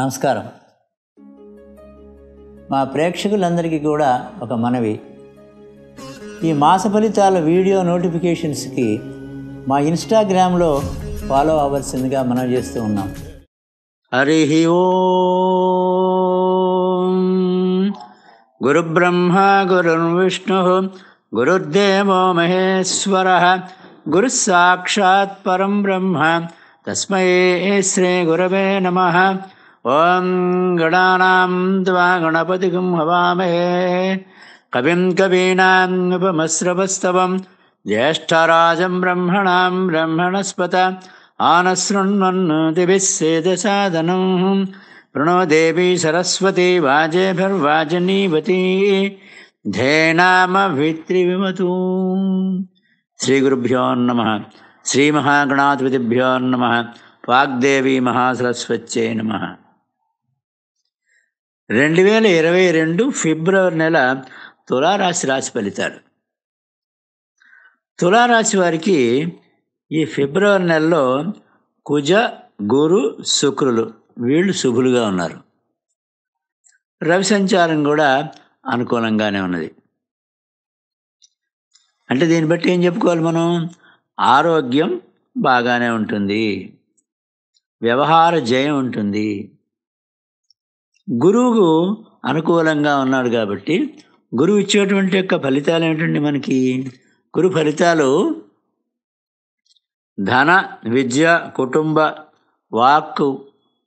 నమస్కారం మా ప్రేక్షకులందరికీ కూడా ఒక మనవి ఈ మాస ఫలితాల వీడియో నోటిఫికేషన్స్కి మా ఇన్స్టాగ్రామ్లో ఫాలో అవ్వాల్సిందిగా మనం చేస్తూ ఉన్నాం హరి ఓ గురుబ్రహ్మ విష్ణు గురుర్దేవో మహేశ్వర గురుసాక్షాత్ పరం బ్రహ్మ తస్మై శ్రీ గురవే నమ ॐ गणानां त्वा हवामहे कविं कवीनाम् उपमस्रपस्तवम् ज्येष्ठराजम् ब्रह्मणाम् ब्रह्मणस्पत प्रणो देवी सरस्वती वाजे श्रीगुरुभ्यो नमः श्रीमहागणाधिपतिभ्यो नमः वाग्देवी महासरस्वत्यै नमः రెండు వేల ఇరవై రెండు ఫిబ్రవరి నెల తులారాశి రాశి ఫలితాలు తులారాశి వారికి ఈ ఫిబ్రవరి నెలలో కుజ గురు శుక్రులు వీళ్ళు శుభులుగా ఉన్నారు రవి సంచారం కూడా అనుకూలంగానే ఉన్నది అంటే దీన్ని బట్టి ఏం చెప్పుకోవాలి మనం ఆరోగ్యం బాగానే ఉంటుంది వ్యవహార జయం ఉంటుంది గురువుకు అనుకూలంగా ఉన్నాడు కాబట్టి గురువు ఇచ్చేటువంటి యొక్క ఫలితాలు ఏమిటండి మనకి గురు ఫలితాలు ధన విద్య కుటుంబ వాక్కు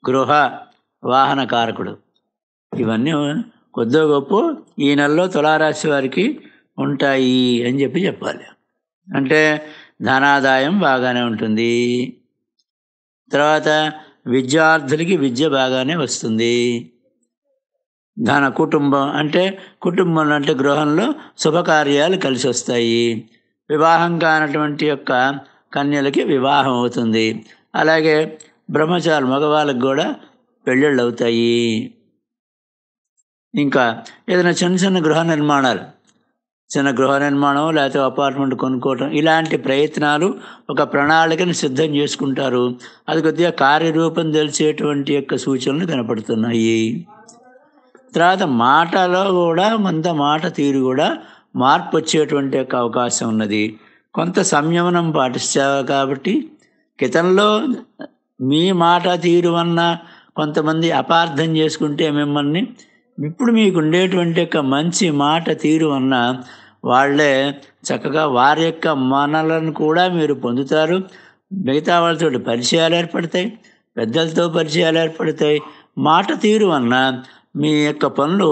గృహ వాహన కారకుడు ఇవన్నీ కొద్దో గొప్ప ఈ నెలలో తులారాశి వారికి ఉంటాయి అని చెప్పి చెప్పాలి అంటే ధనాదాయం బాగానే ఉంటుంది తర్వాత విద్యార్థులకి విద్య బాగానే వస్తుంది దాన కుటుంబం అంటే కుటుంబం అంటే గృహంలో శుభకార్యాలు కలిసి వస్తాయి వివాహం కానటువంటి యొక్క కన్యలకి వివాహం అవుతుంది అలాగే బ్రహ్మచారి మగవాళ్ళకి కూడా పెళ్ళిళ్ళు అవుతాయి ఇంకా ఏదైనా చిన్న చిన్న గృహ నిర్మాణాలు చిన్న గృహ నిర్మాణం లేకపోతే అపార్ట్మెంట్ కొనుక్కోవటం ఇలాంటి ప్రయత్నాలు ఒక ప్రణాళికను సిద్ధం చేసుకుంటారు అది కొద్దిగా కార్యరూపం తెలిసేటువంటి యొక్క సూచనలు కనపడుతున్నాయి తర్వాత మాటలో కూడా మంత మాట తీరు కూడా మార్పు వచ్చేటువంటి యొక్క అవకాశం ఉన్నది కొంత సంయమనం పాటిస్తారు కాబట్టి కితంలో మీ మాట తీరు వల్ల కొంతమంది అపార్థం చేసుకుంటే మిమ్మల్ని ఇప్పుడు మీకు ఉండేటువంటి యొక్క మంచి మాట తీరు వలన వాళ్ళే చక్కగా వారి యొక్క మనలను కూడా మీరు పొందుతారు మిగతా వాళ్ళతో పరిచయాలు ఏర్పడతాయి పెద్దలతో పరిచయాలు ఏర్పడతాయి మాట తీరు వలన మీ యొక్క పనులు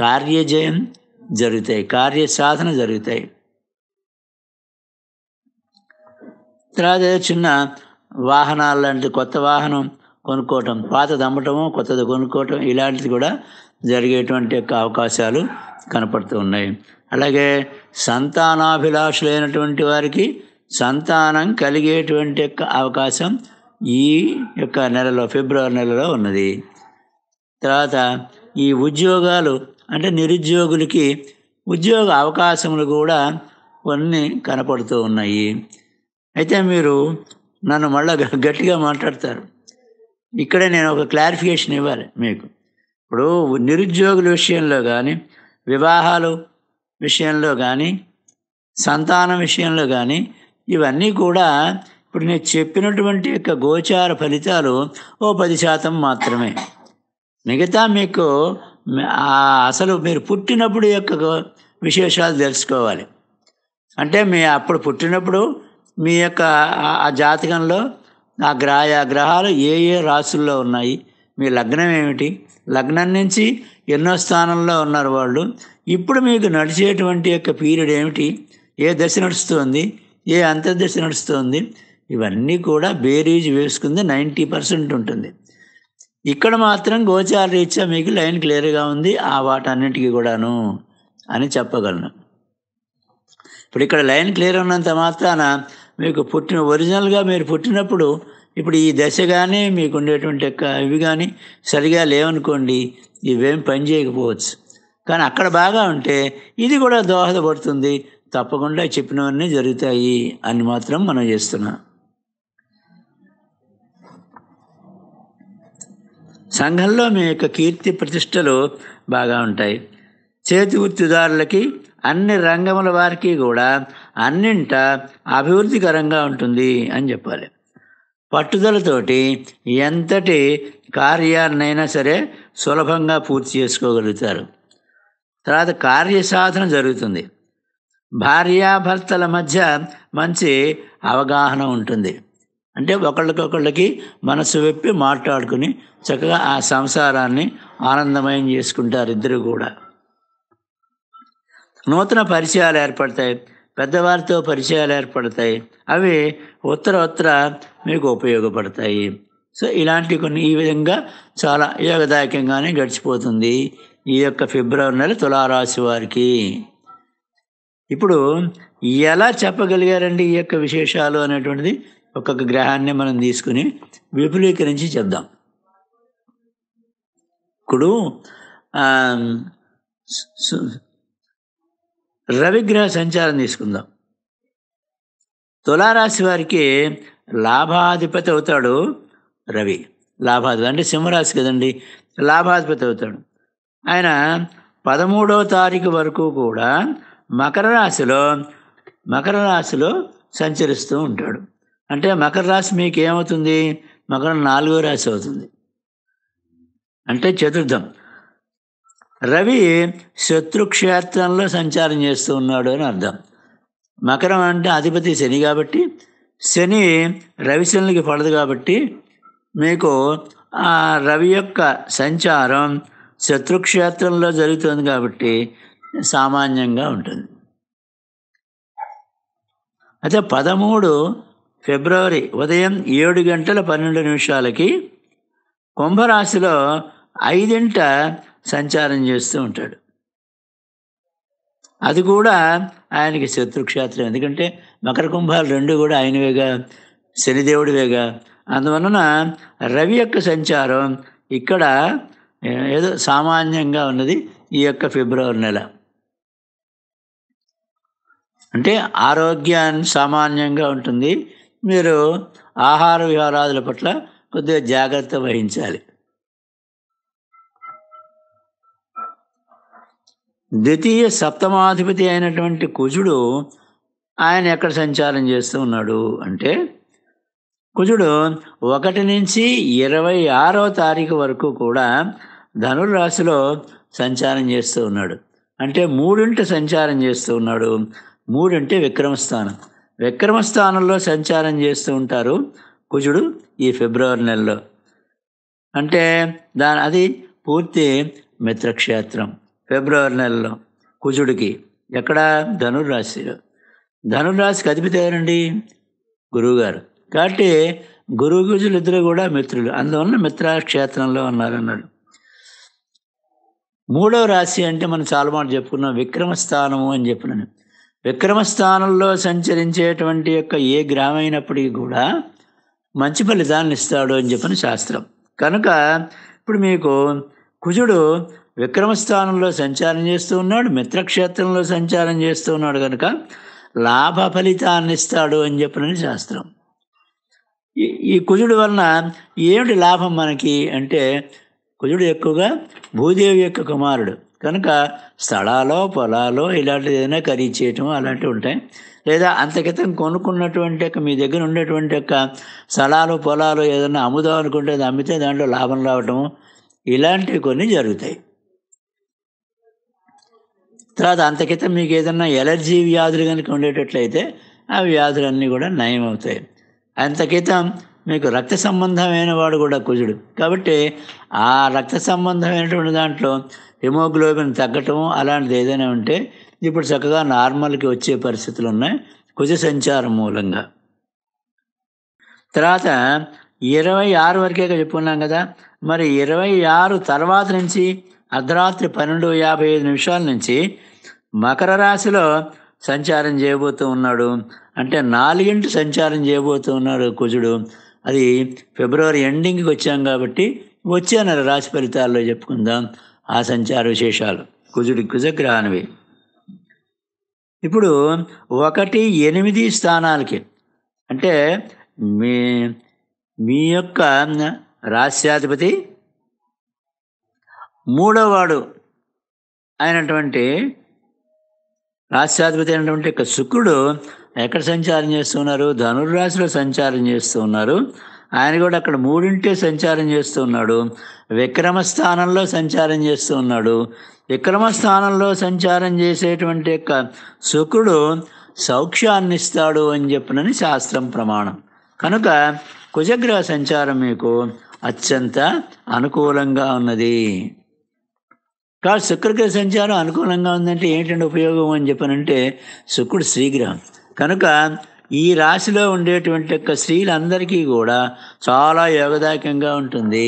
కార్యజయం జరుగుతాయి కార్య సాధన జరుగుతాయి తర్వాత చిన్న వాహనాలు లాంటి కొత్త వాహనం కొనుక్కోవటం పాతది అమ్మటము కొత్తది కొనుక్కోవటం ఇలాంటిది కూడా జరిగేటువంటి యొక్క అవకాశాలు కనపడుతూ ఉన్నాయి అలాగే సంతానాభిలాషులైనటువంటి వారికి సంతానం కలిగేటువంటి యొక్క అవకాశం ఈ యొక్క నెలలో ఫిబ్రవరి నెలలో ఉన్నది తర్వాత ఈ ఉద్యోగాలు అంటే నిరుద్యోగులకి ఉద్యోగ అవకాశములు కూడా కొన్ని కనపడుతూ ఉన్నాయి అయితే మీరు నన్ను మళ్ళీ గట్టిగా మాట్లాడతారు ఇక్కడే నేను ఒక క్లారిఫికేషన్ ఇవ్వాలి మీకు ఇప్పుడు నిరుద్యోగుల విషయంలో కానీ వివాహాలు విషయంలో కానీ సంతానం విషయంలో కానీ ఇవన్నీ కూడా ఇప్పుడు నేను చెప్పినటువంటి యొక్క గోచార ఫలితాలు ఓ పది శాతం మాత్రమే మిగతా మీకు అసలు మీరు పుట్టినప్పుడు యొక్క విశేషాలు తెలుసుకోవాలి అంటే మీ అప్పుడు పుట్టినప్పుడు మీ యొక్క ఆ జాతకంలో ఆ గ్రహ గ్రహాలు ఏ ఏ రాసుల్లో ఉన్నాయి మీ లగ్నం ఏమిటి లగ్నం నుంచి ఎన్నో స్థానంలో ఉన్నారు వాళ్ళు ఇప్పుడు మీకు నడిచేటువంటి యొక్క పీరియడ్ ఏమిటి ఏ దశ నడుస్తుంది ఏ అంతర్దశ నడుస్తుంది ఇవన్నీ కూడా బేరీజ్ వేసుకుంది నైంటీ పర్సెంట్ ఉంటుంది ఇక్కడ మాత్రం గోచార రీత్యా మీకు లైన్ క్లియర్గా ఉంది ఆ వాటన్నిటికీ కూడాను అని చెప్పగలను ఇప్పుడు ఇక్కడ లైన్ క్లియర్ ఉన్నంత మాత్రాన మీకు పుట్టిన ఒరిజినల్గా మీరు పుట్టినప్పుడు ఇప్పుడు ఈ దశ కానీ మీకు ఉండేటువంటి ఇవి కానీ సరిగా లేవనుకోండి ఇవేం పని చేయకపోవచ్చు కానీ అక్కడ బాగా ఉంటే ఇది కూడా దోహదపడుతుంది తప్పకుండా చెప్పినవన్నీ జరుగుతాయి అని మాత్రం మనం చేస్తున్నాం సంఘంలో మీ యొక్క కీర్తి ప్రతిష్టలు బాగా ఉంటాయి చేతి వృత్తిదారులకి అన్ని రంగముల వారికి కూడా అన్నింట అభివృద్ధికరంగా ఉంటుంది అని చెప్పాలి పట్టుదలతోటి ఎంతటి కార్యాన్నైనా సరే సులభంగా పూర్తి చేసుకోగలుగుతారు తర్వాత కార్యసాధన జరుగుతుంది భార్యాభర్తల మధ్య మంచి అవగాహన ఉంటుంది అంటే ఒకళ్ళకొకళ్ళకి మనసు వెప్పి మాట్లాడుకుని చక్కగా ఆ సంసారాన్ని ఆనందమయం చేసుకుంటారు ఇద్దరు కూడా నూతన పరిచయాలు ఏర్పడతాయి పెద్దవారితో పరిచయాలు ఏర్పడతాయి అవి ఉత్తర ఉత్తర మీకు ఉపయోగపడతాయి సో ఇలాంటి కొన్ని ఈ విధంగా చాలా యోగదాయకంగానే గడిచిపోతుంది ఈ యొక్క ఫిబ్రవరి నెల తులారాశి వారికి ఇప్పుడు ఎలా చెప్పగలిగారండి ఈ యొక్క విశేషాలు అనేటువంటిది ఒక్కొక్క గ్రహాన్ని మనం తీసుకుని విపులీకరించి చెప్దాం ఇప్పుడు రవిగ్రహ సంచారం తీసుకుందాం తులారాశి వారికి లాభాధిపతి అవుతాడు రవి లాభాధిపతి అంటే సింహరాశి కదండి లాభాధిపతి అవుతాడు ఆయన పదమూడవ తారీఖు వరకు కూడా మకర రాశిలో మకర రాశిలో సంచరిస్తూ ఉంటాడు అంటే మకర రాశి మీకు ఏమవుతుంది మకరం నాలుగో రాశి అవుతుంది అంటే చతుర్థం రవి శత్రుక్షేత్రంలో సంచారం చేస్తూ ఉన్నాడు అని అర్థం మకరం అంటే అధిపతి శని కాబట్టి శని రవిశనులకి పడదు కాబట్టి మీకు ఆ రవి యొక్క సంచారం శత్రుక్షేత్రంలో జరుగుతుంది కాబట్టి సామాన్యంగా ఉంటుంది అయితే పదమూడు ఫిబ్రవరి ఉదయం ఏడు గంటల పన్నెండు నిమిషాలకి కుంభరాశిలో ఐదింట సంచారం చేస్తూ ఉంటాడు అది కూడా ఆయనకి శత్రుక్షేత్రం ఎందుకంటే మకర కుంభాలు రెండు కూడా ఆయనవేగా శనిదేవుడివేగా అందువలన రవి యొక్క సంచారం ఇక్కడ ఏదో సామాన్యంగా ఉన్నది ఈ యొక్క ఫిబ్రవరి నెల అంటే ఆరోగ్యాన్ని సామాన్యంగా ఉంటుంది మీరు ఆహార విహారాదుల పట్ల కొద్దిగా జాగ్రత్త వహించాలి ద్వితీయ సప్తమాధిపతి అయినటువంటి కుజుడు ఆయన ఎక్కడ సంచారం చేస్తూ ఉన్నాడు అంటే కుజుడు ఒకటి నుంచి ఇరవై ఆరో తారీఖు వరకు కూడా ధనుర్రాశిలో సంచారం చేస్తూ ఉన్నాడు అంటే మూడింటి సంచారం చేస్తూ ఉన్నాడు మూడింటి విక్రమస్థానం విక్రమ స్థానంలో సంచారం చేస్తూ ఉంటారు కుజుడు ఈ ఫిబ్రవరి నెలలో అంటే దాని అది పూర్తి మిత్రక్షేత్రం ఫిబ్రవరి నెలలో కుజుడికి ఎక్కడ ధనుర్రాశిలో ధనుర్రాశికి అధిపతి ఎవరండి గురువుగారు కాబట్టి గురువు గుజులు ఇద్దరు కూడా మిత్రులు అందువలన మిత్రక్షేత్రంలో ఉన్నారన్నాడు మూడవ రాశి అంటే మనం చాలా మాట చెప్పుకున్నాం విక్రమ స్థానము అని చెప్పినాను విక్రమస్థానంలో సంచరించేటువంటి యొక్క ఏ గ్రామైనప్పటికీ కూడా మంచి ఫలితాలను ఇస్తాడు అని చెప్పిన శాస్త్రం కనుక ఇప్పుడు మీకు కుజుడు విక్రమస్థానంలో సంచారం చేస్తూ ఉన్నాడు మిత్రక్షేత్రంలో సంచారం చేస్తూ ఉన్నాడు కనుక లాభ ఫలితాన్ని ఇస్తాడు అని చెప్పిన శాస్త్రం ఈ కుజుడు వలన ఏమిటి లాభం మనకి అంటే కుజుడు ఎక్కువగా భూదేవి యొక్క కుమారుడు కనుక స్థలాలో పొలాలో ఇలాంటి ఏదైనా ఖరీదు చేయటం అలాంటివి ఉంటాయి లేదా అంతకితం కొనుక్కున్నటువంటి యొక్క మీ దగ్గర ఉండేటువంటి యొక్క స్థలాలు పొలాలు ఏదైనా అమ్ముదాం అనుకుంటే అమ్మితే దాంట్లో లాభం రావటం ఇలాంటివి కొన్ని జరుగుతాయి తర్వాత అంతకితం మీకు ఏదైనా ఎలర్జీ వ్యాధులు కనుక ఉండేటట్లయితే ఆ వ్యాధులన్నీ కూడా నయమవుతాయి అంతకితం మీకు రక్త సంబంధమైన వాడు కూడా కుజుడు కాబట్టి ఆ రక్త సంబంధమైనటువంటి దాంట్లో హిమోగ్లోబిన్ తగ్గటం అలాంటిది ఏదైనా ఉంటే ఇప్పుడు చక్కగా నార్మల్కి వచ్చే పరిస్థితులు ఉన్నాయి కుజ సంచారం మూలంగా తర్వాత ఇరవై ఆరు వరకే చెప్పుకున్నాం కదా మరి ఇరవై ఆరు తర్వాత నుంచి అర్ధరాత్రి పన్నెండు యాభై ఐదు నిమిషాల నుంచి మకర రాశిలో సంచారం చేయబోతూ ఉన్నాడు అంటే నాలుగింటి సంచారం చేయబోతూ ఉన్నాడు కుజుడు అది ఫిబ్రవరి ఎండింగ్కి వచ్చాం కాబట్టి వచ్చే నెల రాశి ఫలితాల్లో చెప్పుకుందాం ఆ సంచార విశేషాలు కుజుడి కుజగ్రహానివి ఇప్పుడు ఒకటి ఎనిమిది స్థానాలకి అంటే మీ మీ యొక్క రాష్ట్రాధిపతి మూడోవాడు అయినటువంటి రాశ్యాధిపతి అయినటువంటి యొక్క శుక్రుడు ఎక్కడ సంచారం చేస్తున్నారు ధనుర్రాశిలో సంచారం చేస్తూ ఉన్నారు ఆయన కూడా అక్కడ మూడింటి సంచారం చేస్తూ ఉన్నాడు విక్రమ స్థానంలో సంచారం చేస్తూ ఉన్నాడు విక్రమ స్థానంలో సంచారం చేసేటువంటి యొక్క శుక్రుడు సౌఖ్యాన్ని ఇస్తాడు అని చెప్పినని శాస్త్రం ప్రమాణం కనుక కుజగ్రహ సంచారం మీకు అత్యంత అనుకూలంగా ఉన్నది కాదు శుక్రగ్రహ సంచారం అనుకూలంగా ఉందంటే ఏంటంటే ఉపయోగం అని చెప్పనంటే శుక్రుడు శ్రీగ్రహం కనుక ఈ రాశిలో ఉండేటువంటి యొక్క స్త్రీలందరికీ కూడా చాలా యోగదాయకంగా ఉంటుంది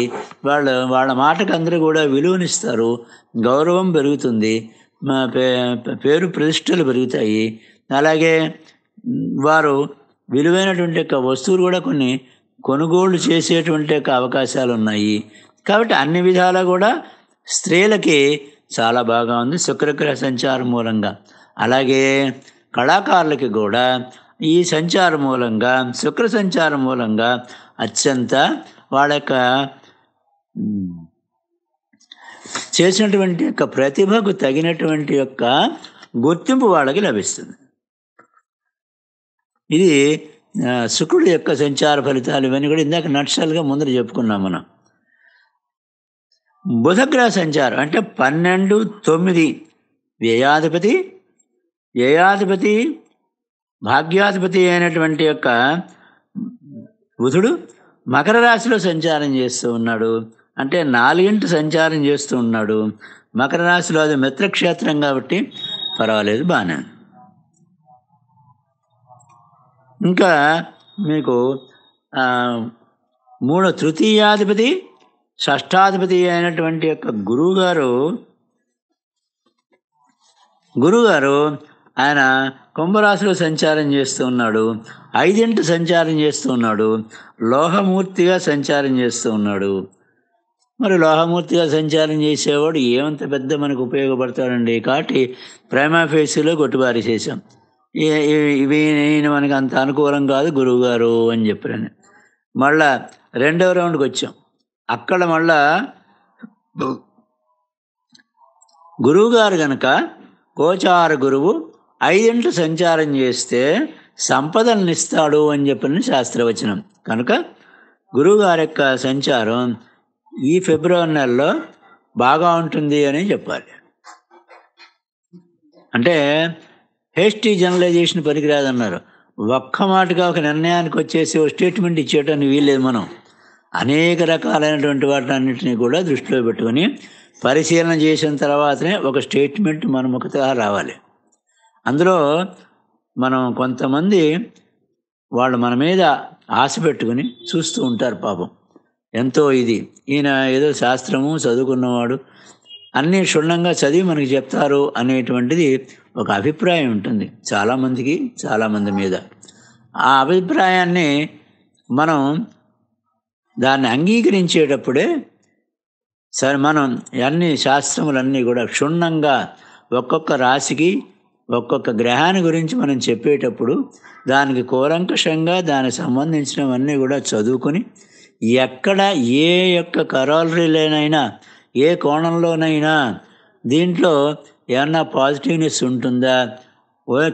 వాళ్ళు వాళ్ళ మాటకు అందరూ కూడా విలువనిస్తారు గౌరవం పెరుగుతుంది పేరు ప్రతిష్టలు పెరుగుతాయి అలాగే వారు విలువైనటువంటి యొక్క వస్తువులు కూడా కొన్ని కొనుగోళ్లు చేసేటువంటి యొక్క అవకాశాలు ఉన్నాయి కాబట్టి అన్ని విధాలా కూడా స్త్రీలకి చాలా బాగా ఉంది శుక్రగ్రహ సంచారం మూలంగా అలాగే కళాకారులకి కూడా ఈ సంచారం మూలంగా శుక్ర సంచారం మూలంగా అత్యంత వాళ్ళ యొక్క చేసినటువంటి యొక్క ప్రతిభకు తగినటువంటి యొక్క గుర్తింపు వాళ్ళకి లభిస్తుంది ఇది శుక్రుడి యొక్క సంచార ఫలితాలు ఇవన్నీ కూడా ఇందాక నక్షలుగా ముందర చెప్పుకున్నాం మనం బుధగ్రహ సంచారం అంటే పన్నెండు తొమ్మిది వ్యయాధిపతి వ్యయాధిపతి భాగ్యాధిపతి అయినటువంటి యొక్క బుధుడు మకర రాశిలో సంచారం చేస్తూ ఉన్నాడు అంటే నాలుగింటి సంచారం చేస్తూ ఉన్నాడు మకర రాశిలో అది మిత్రక్షేత్రం కాబట్టి పర్వాలేదు బాగానే ఇంకా మీకు మూడో తృతీయాధిపతి షష్టాధిపతి అయినటువంటి యొక్క గురువుగారు గురువుగారు ఆయన కుంభరాశిలో సంచారం చేస్తూ ఉన్నాడు ఐదింటి సంచారం చేస్తూ ఉన్నాడు లోహమూర్తిగా సంచారం చేస్తూ ఉన్నాడు మరి లోహమూర్తిగా సంచారం చేసేవాడు ఏమంత పెద్ద మనకు ఉపయోగపడతాడండి కాబట్టి ప్రేమ ఫేస్లో కొట్టుబారి చేశాం ఇవి నేను మనకు అంత అనుకూలం కాదు గురువుగారు అని చెప్పాను మళ్ళా రెండవ రౌండ్కి వచ్చాం అక్కడ మళ్ళా గురువుగారు గనక గోచార గురువు ఐదింట్లు సంచారం చేస్తే సంపదలనిస్తాడు అని చెప్పిన శాస్త్రవచనం కనుక గురువుగారి యొక్క సంచారం ఈ ఫిబ్రవరి నెలలో బాగా ఉంటుంది అని చెప్పాలి అంటే హేస్టీ జర్నలైజేషన్ పనికిరాదన్నారు ఒక్క మాటగా ఒక నిర్ణయానికి వచ్చేసి ఒక స్టేట్మెంట్ ఇచ్చేటానికి వీల్లేదు మనం అనేక రకాలైనటువంటి వాటినన్నింటినీ కూడా దృష్టిలో పెట్టుకొని పరిశీలన చేసిన తర్వాతనే ఒక స్టేట్మెంట్ మన ముఖతగా రావాలి అందులో మనం కొంతమంది వాళ్ళు మన మీద ఆశ పెట్టుకుని చూస్తూ ఉంటారు పాపం ఎంతో ఇది ఈయన ఏదో శాస్త్రము చదువుకున్నవాడు అన్నీ క్షుణ్ణంగా చదివి మనకి చెప్తారు అనేటువంటిది ఒక అభిప్రాయం ఉంటుంది చాలామందికి చాలామంది మీద ఆ అభిప్రాయాన్ని మనం దాన్ని అంగీకరించేటప్పుడే సరే మనం అన్ని శాస్త్రములన్నీ కూడా క్షుణ్ణంగా ఒక్కొక్క రాశికి ఒక్కొక్క గ్రహాన్ని గురించి మనం చెప్పేటప్పుడు దానికి కూలంకషంగా దానికి సంబంధించినవన్నీ కూడా చదువుకొని ఎక్కడ ఏ యొక్క కరోలరీలోనైనా ఏ కోణంలోనైనా దీంట్లో ఏమన్నా పాజిటివ్నెస్ ఉంటుందా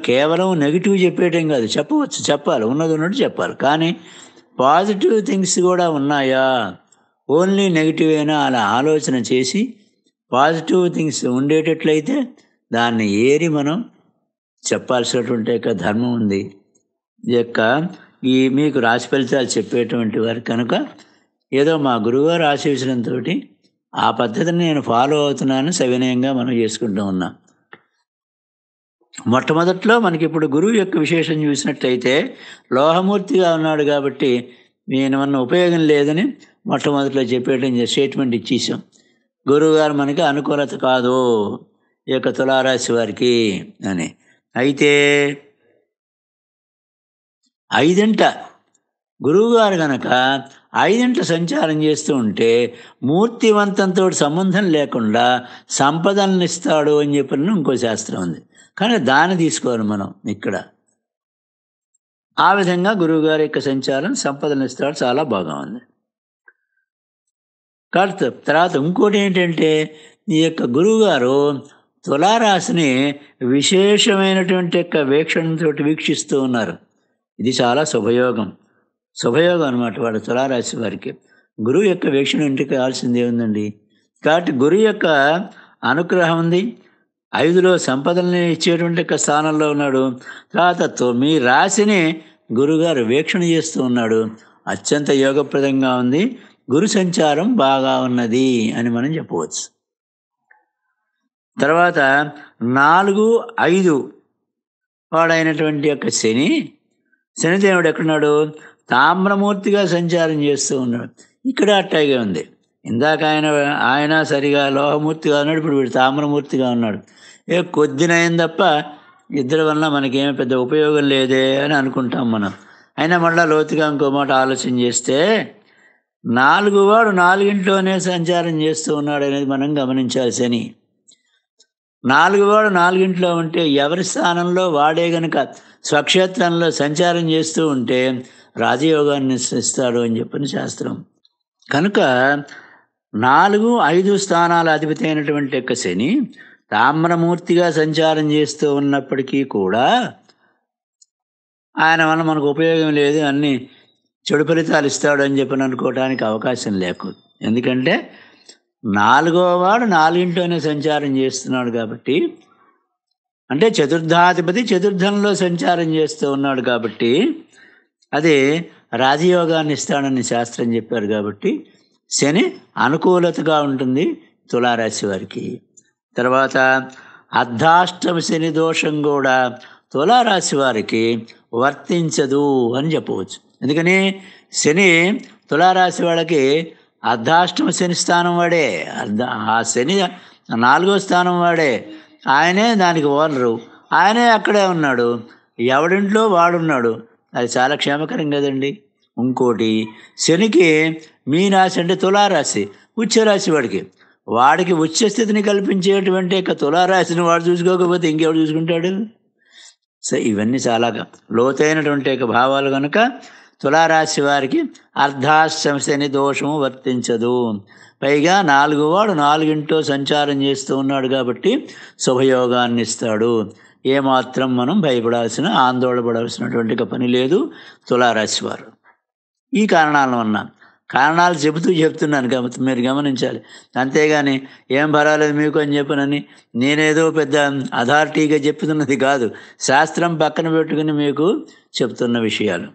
కేవలం నెగిటివ్ చెప్పేయటం కాదు చెప్పవచ్చు చెప్పాలి ఉన్నది ఉన్నట్టు చెప్పాలి కానీ పాజిటివ్ థింగ్స్ కూడా ఉన్నాయా ఓన్లీ నెగిటివ్ అయినా అలా ఆలోచన చేసి పాజిటివ్ థింగ్స్ ఉండేటట్లయితే దాన్ని ఏరి మనం చెప్పాల్సినటువంటి యొక్క ధర్మం ఉంది యొక్క ఈ మీకు రాశి ఫలితాలు చెప్పేటువంటి వారు కనుక ఏదో మా గురువుగారు ఆశీర్వచనంతో ఆ పద్ధతిని నేను ఫాలో అవుతున్నాను సవినయంగా మనం చేసుకుంటూ ఉన్నాం మొట్టమొదట్లో మనకి ఇప్పుడు గురువు యొక్క విశేషం చూసినట్లయితే లోహమూర్తిగా ఉన్నాడు కాబట్టి నేను మన ఉపయోగం లేదని మొట్టమొదట్లో చెప్పేయడం స్టేట్మెంట్ ఇచ్చేసాం గారు మనకి అనుకూలత కాదు ఈ యొక్క తులారాశి వారికి అని అయితే ఐదింట గురువుగారు గనక ఐదింట్లు సంచారం చేస్తూ ఉంటే మూర్తివంతంతో సంబంధం లేకుండా సంపదలను ఇస్తాడు అని చెప్పిన ఇంకో శాస్త్రం ఉంది కానీ దాన్ని తీసుకోవాలి మనం ఇక్కడ ఆ విధంగా గురువుగారి యొక్క సంచారం సంపదలను ఇస్తాడు చాలా బాగా ఉంది కర్త తర్వాత ఇంకోటి ఏంటంటే ఈ యొక్క గురువుగారు తులారాశిని విశేషమైనటువంటి యొక్క వీక్షణతో వీక్షిస్తూ ఉన్నారు ఇది చాలా శుభయోగం శుభయోగం అనమాట వాడు తులారాశి వారికి గురువు యొక్క వీక్షణ ఇంటికి కావాల్సింది ఏముందండి కాబట్టి గురువు యొక్క అనుగ్రహం ఉంది ఐదులో సంపదల్ని ఇచ్చేటువంటి యొక్క స్థానంలో ఉన్నాడు తర్వాత మీ రాశిని గురుగారు వీక్షణ చేస్తూ ఉన్నాడు అత్యంత యోగప్రదంగా ఉంది గురు సంచారం బాగా ఉన్నది అని మనం చెప్పవచ్చు తర్వాత నాలుగు ఐదు వాడైనటువంటి యొక్క శని శనిదేవుడు ఎక్కడున్నాడు తామ్రమూర్తిగా సంచారం చేస్తూ ఉన్నాడు ఇక్కడ అట్టాగే ఉంది ఇందాక ఆయన ఆయన సరిగా లోహమూర్తిగా ఉన్నాడు ఇప్పుడు వీడు తామ్రమూర్తిగా ఉన్నాడు ఏ కొద్దినయం తప్ప ఇద్దరి వల్ల మనకేమి పెద్ద ఉపయోగం లేదే అని అనుకుంటాం మనం అయినా మళ్ళీ లోతుగా ఇంకో మాట ఆలోచన చేస్తే నాలుగు వాడు నాలుగింట్లోనే సంచారం చేస్తూ ఉన్నాడు అనేది మనం గమనించాల్సని నాలుగు వాడు నాలుగింట్లో ఉంటే ఎవరి స్థానంలో వాడే గనక స్వక్షేత్రంలో సంచారం చేస్తూ ఉంటే రాజయోగాన్ని ఇస్తాడు అని చెప్పిన శాస్త్రం కనుక నాలుగు ఐదు స్థానాల అధిపతి అయినటువంటి యొక్క శని తామ్రమూర్తిగా సంచారం చేస్తూ ఉన్నప్పటికీ కూడా ఆయన వల్ల మనకు ఉపయోగం లేదు అన్ని చెడు ఫలితాలు ఇస్తాడు అని చెప్పి అనుకోవడానికి అవకాశం లేకూడదు ఎందుకంటే నాలుగో వాడు నాలుగింట్లోనే సంచారం చేస్తున్నాడు కాబట్టి అంటే చతుర్థాధిపతి చతుర్థంలో సంచారం చేస్తూ ఉన్నాడు కాబట్టి అది రాజయోగాన్ని ఇస్తాడని శాస్త్రం చెప్పారు కాబట్టి శని అనుకూలతగా ఉంటుంది తులారాశి వారికి తర్వాత అర్ధాష్టమ శని దోషం కూడా తులారాశి వారికి వర్తించదు అని చెప్పవచ్చు ఎందుకని శని తులారాశి వాళ్ళకి అర్ధాష్టమ శని స్థానం వాడే అర్ధ ఆ శని నాలుగో స్థానం వాడే ఆయనే దానికి ఓనరు ఆయనే అక్కడే ఉన్నాడు ఎవడింట్లో వాడున్నాడు అది చాలా క్షేమకరం కదండి ఇంకోటి శనికి మీ రాశి అంటే తులారాశి రాశి వాడికి వాడికి ఉచ్చ స్థితిని కల్పించేటువంటి ఇక తులారాశిని వాడు చూసుకోకపోతే ఇంకెవడు చూసుకుంటాడు సో ఇవన్నీ చాలా లోతైనటువంటి యొక్క భావాలు కనుక తులారాశి వారికి అర్ధాశంశని దోషము వర్తించదు పైగా నాలుగు వాడు నాలుగింటో సంచారం చేస్తూ ఉన్నాడు కాబట్టి శుభయోగాన్ని ఇస్తాడు ఏమాత్రం మనం భయపడాల్సిన ఆందోళనపడాల్సినటువంటి పని లేదు తులారాశి వారు ఈ కారణాలను అన్నాను కారణాలు చెబుతూ చెప్తున్నాను గమ మీరు గమనించాలి అంతేగాని ఏం పర్వాలేదు మీకు అని చెప్పనని నేనేదో పెద్ద అథారిటీగా చెప్తున్నది కాదు శాస్త్రం పక్కన పెట్టుకుని మీకు చెప్తున్న విషయాలు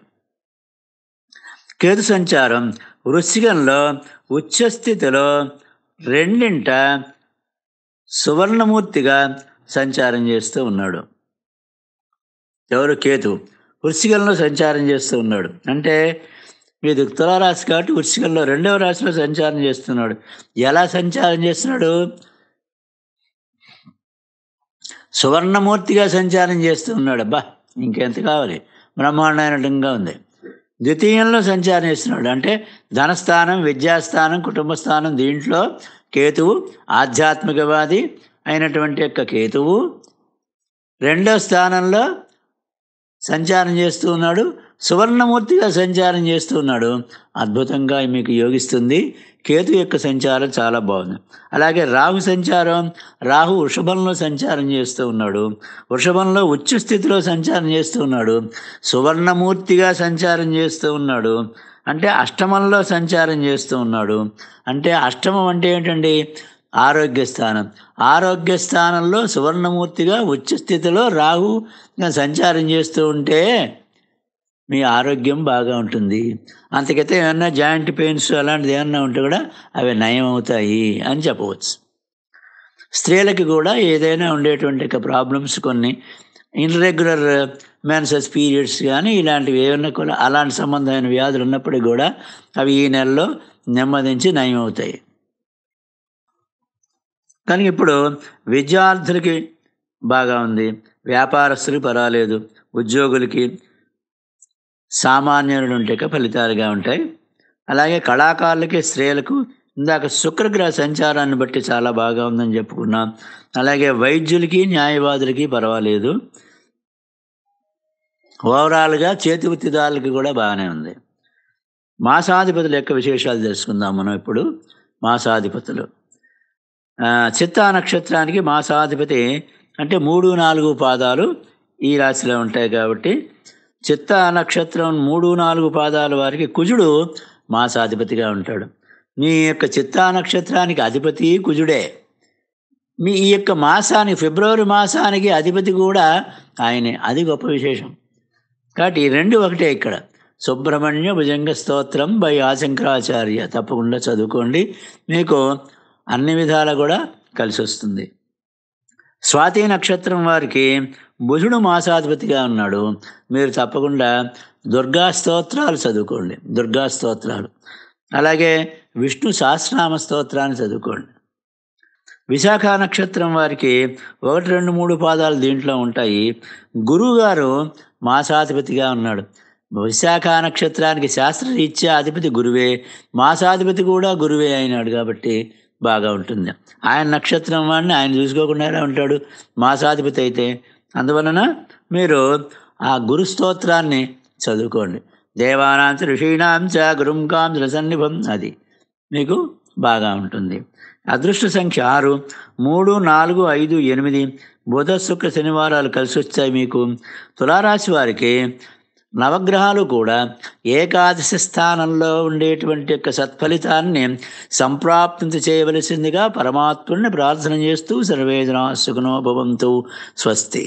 కేతు సంచారం వృశ్చికంలో ఉచ్చస్థితిలో రెండింట సువర్ణమూర్తిగా సంచారం చేస్తూ ఉన్నాడు ఎవరు కేతు వృశ్చికంలో సంచారం చేస్తూ ఉన్నాడు అంటే ఇది తులారాశి కాబట్టి వృశ్చికంలో రెండవ రాశిలో సంచారం చేస్తున్నాడు ఎలా సంచారం చేస్తున్నాడు సువర్ణమూర్తిగా సంచారం చేస్తూ ఉన్నాడు అబ్బా ఇంకెంత కావాలి బ్రహ్మాండమైనటంగా ఉంది ద్వితీయంలో సంచారం చేస్తున్నాడు అంటే ధనస్థానం విద్యాస్థానం కుటుంబ స్థానం దీంట్లో కేతువు ఆధ్యాత్మికవాది అయినటువంటి యొక్క కేతువు రెండో స్థానంలో సంచారం చేస్తూ ఉన్నాడు సువర్ణమూర్తిగా సంచారం చేస్తూ ఉన్నాడు అద్భుతంగా మీకు యోగిస్తుంది కేతు యొక్క సంచారం చాలా బాగుంది అలాగే రాహు సంచారం రాహు వృషభంలో సంచారం చేస్తూ ఉన్నాడు వృషభంలో ఉచ్చ స్థితిలో సంచారం చేస్తూ ఉన్నాడు సువర్ణమూర్తిగా సంచారం చేస్తూ ఉన్నాడు అంటే అష్టమంలో సంచారం చేస్తూ ఉన్నాడు అంటే అష్టమం అంటే ఏంటండి ఆరోగ్య స్థానం ఆరోగ్య స్థానంలో సువర్ణమూర్తిగా ఉచ్చ స్థితిలో రాహు సంచారం చేస్తూ ఉంటే మీ ఆరోగ్యం బాగా ఉంటుంది అంతకైతే ఏమన్నా జాయింట్ పెయిన్స్ అలాంటిది ఏమన్నా ఉంటే కూడా అవి నయం అవుతాయి అని చెప్పవచ్చు స్త్రీలకి కూడా ఏదైనా ఉండేటువంటి ప్రాబ్లమ్స్ కొన్ని ఇన్రెగ్యులర్ మెన్సెస్ పీరియడ్స్ కానీ ఇలాంటివి ఏమన్నా కూడా అలాంటి సంబంధమైన వ్యాధులు ఉన్నప్పటికీ కూడా అవి ఈ నెలలో నెమ్మదించి నయం అవుతాయి కానీ ఇప్పుడు విద్యార్థులకి బాగా ఉంది వ్యాపారస్తులు పర్వాలేదు ఉద్యోగులకి సామాన్యులు ఉంటే ఫలితాలుగా ఉంటాయి అలాగే కళాకారులకి స్త్రీలకు ఇందాక శుక్రగ్రహ సంచారాన్ని బట్టి చాలా బాగా ఉందని చెప్పుకున్నాం అలాగే వైద్యులకి న్యాయవాదులకి పర్వాలేదు ఓవరాల్గా చేతి వృత్తిదారులకి కూడా బాగానే ఉంది మాసాధిపతుల యొక్క విశేషాలు తెలుసుకుందాం మనం ఇప్పుడు మాసాధిపతులు చిత్తా నక్షత్రానికి మాసాధిపతి అంటే మూడు నాలుగు పాదాలు ఈ రాశిలో ఉంటాయి కాబట్టి చిత్తా నక్షత్రం మూడు నాలుగు పాదాల వారికి కుజుడు మాసాధిపతిగా ఉంటాడు మీ యొక్క చిత్తా నక్షత్రానికి అధిపతి కుజుడే మీ ఈ యొక్క మాసానికి ఫిబ్రవరి మాసానికి అధిపతి కూడా ఆయనే అది గొప్ప విశేషం కాబట్టి ఈ రెండు ఒకటే ఇక్కడ సుబ్రహ్మణ్య భుజంగ స్తోత్రం బై ఆశంకరాచార్య తప్పకుండా చదువుకోండి మీకు అన్ని విధాలు కూడా కలిసి వస్తుంది స్వాతి నక్షత్రం వారికి బుధుడు మాసాధిపతిగా ఉన్నాడు మీరు తప్పకుండా దుర్గా స్తోత్రాలు చదువుకోండి దుర్గా స్తోత్రాలు అలాగే విష్ణు సహస్రనామ స్తోత్రాన్ని చదువుకోండి విశాఖ నక్షత్రం వారికి ఒకటి రెండు మూడు పాదాలు దీంట్లో ఉంటాయి గురువుగారు మాసాధిపతిగా ఉన్నాడు విశాఖ నక్షత్రానికి శాస్త్రరీత్యా అధిపతి గురువే మాసాధిపతి కూడా గురువే అయినాడు కాబట్టి బాగా ఉంటుంది ఆయన నక్షత్రం వాడిని ఆయన చూసుకోకుండా ఉంటాడు మాసాధిపతి అయితే అందువలన మీరు ఆ గురు స్తోత్రాన్ని చదువుకోండి దేవానాంచ ఋషీణాంచ గురుంకాం రసన్నిభం అది మీకు బాగా ఉంటుంది అదృష్ట సంఖ్య ఆరు మూడు నాలుగు ఐదు ఎనిమిది బుధ శుక్ర శనివారాలు కలిసి వచ్చాయి మీకు తులారాశి వారికి నవగ్రహాలు కూడా ఏకాదశి స్థానంలో ఉండేటువంటి యొక్క సత్ఫలితాన్ని సంప్రాప్తి చేయవలసిందిగా పరమాత్ముని ప్రార్థన చేస్తూ సర్వేదనా సుఖనోభవంతు స్వస్తి